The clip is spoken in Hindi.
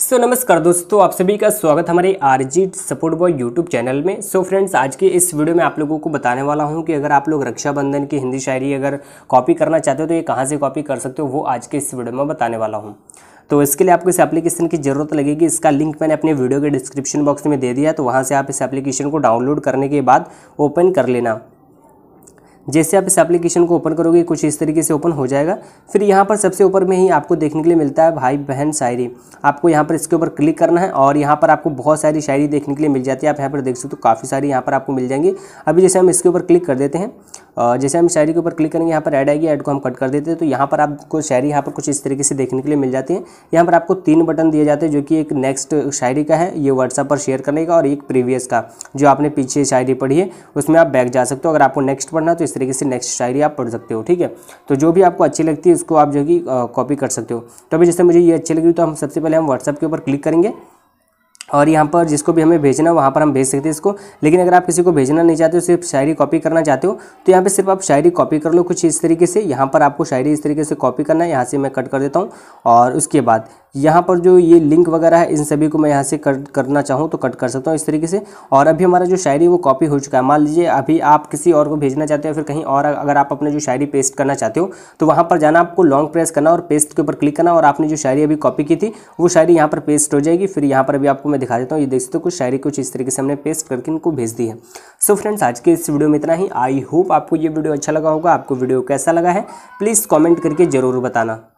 सो so, नमस्कार दोस्तों आप सभी का स्वागत हमारे R G support boy YouTube channel में सो so, फ्रेंड्स आज के इस वीडियो में आप लोगों को बताने वाला हूं कि अगर आप लोग रक्षाबंधन की हिंदी शायरी अगर कॉपी करना चाहते हो तो ये कहां से कॉपी कर सकते हो वो आज के इस वीडियो में बताने वाला हूं तो इसके लिए आपको इस एप्लीकेशन की ज़रूरत लगेगी इसका लिंक मैंने अपने वीडियो के डिस्क्रिप्शन बॉक्स में दे दिया तो वहाँ से आप इस एप्लीकेशन को डाउनलोड करने के बाद ओपन कर लेना जैसे आप इस एप्लीकेशन को ओपन करोगे कुछ इस तरीके से ओपन हो जाएगा फिर यहाँ पर सबसे ऊपर में ही आपको देखने के लिए मिलता है भाई बहन शायरी आपको यहाँ पर इसके ऊपर क्लिक करना है और यहाँ पर आपको बहुत सारी शायरी देखने के लिए मिल जाती है आप यहाँ पर देख सकते हो काफ़ी सारी यहाँ पर आपको मिल जाएंगी अभी जैसे हम इसके ऊपर क्लिक कर देते हैं जैसे हम शायरी के ऊपर क्लिक करेंगे यहाँ पर ऐड आएगी ऐड को हम कट कर देते हैं तो यहाँ पर आपको शायरी यहाँ पर कुछ इस तरीके से देखने के लिए मिल जाती है यहाँ पर आपको तीन बटन दिए जाते हैं जो कि एक नेक्स्ट शायरी का है ये व्हाट्सअप पर शेयर करने का और एक प्रीवियस का जो आपने पीछे शायरी पढ़ी है उसमें आप बैक जा सकते हो अगर आपको नेक्स्ट पढ़ना तो इस तरीके से नेक्स्ट शायरी आप पढ़ सकते हो ठीक है तो जो भी आपको अच्छी लगती है उसको आप जो कि कॉपी कर सकते हो तो अभी जैसे मुझे ये अच्छी लगी तो हम सबसे पहले हम व्हाट्सअप के ऊपर क्लिक करेंगे और यहाँ पर जिसको भी हमें भेजना वहाँ पर हम भेज सकते हैं इसको लेकिन अगर आप किसी को भेजना नहीं चाहते हो सिर्फ शायरी कॉपी करना चाहते हो तो यहाँ पे सिर्फ आप शायरी कॉपी कर लो कुछ इस तरीके से यहाँ पर आपको शायरी इस तरीके से कॉपी करना है यहाँ से मैं कट कर देता हूँ और उसके बाद यहाँ पर जो ये लिंक वगैरह है इन सभी को मैं यहाँ से कट करना चाहूँ तो कट कर सकता हूँ इस तरीके से और अभी हमारा जो शायरी वो कॉपी हो चुका है मान लीजिए अभी आप किसी और को भेजना चाहते हो फिर कहीं और अगर आप अपने जो शायरी पेस्ट करना चाहते हो तो वहाँ पर जाना आपको लॉन्ग प्रेस करना और पेस्ट के ऊपर क्लिक करना और आपने जो शायरी अभी कॉपी की थी वो शायरी यहाँ पर पेस्ट हो जाएगी फिर यहाँ पर अभी आपको मैं दिखा देता हूँ ये देख सकते हो कुछ शायरी कुछ इस तरीके से हमने पेस्ट करके इनको भेज दी है सो फ्रेंड्स आज के इस वीडियो में इतना ही आई होप आपको ये वीडियो अच्छा लगा होगा आपको वीडियो कैसा लगा है प्लीज़ कॉमेंट करके ज़रूर बताना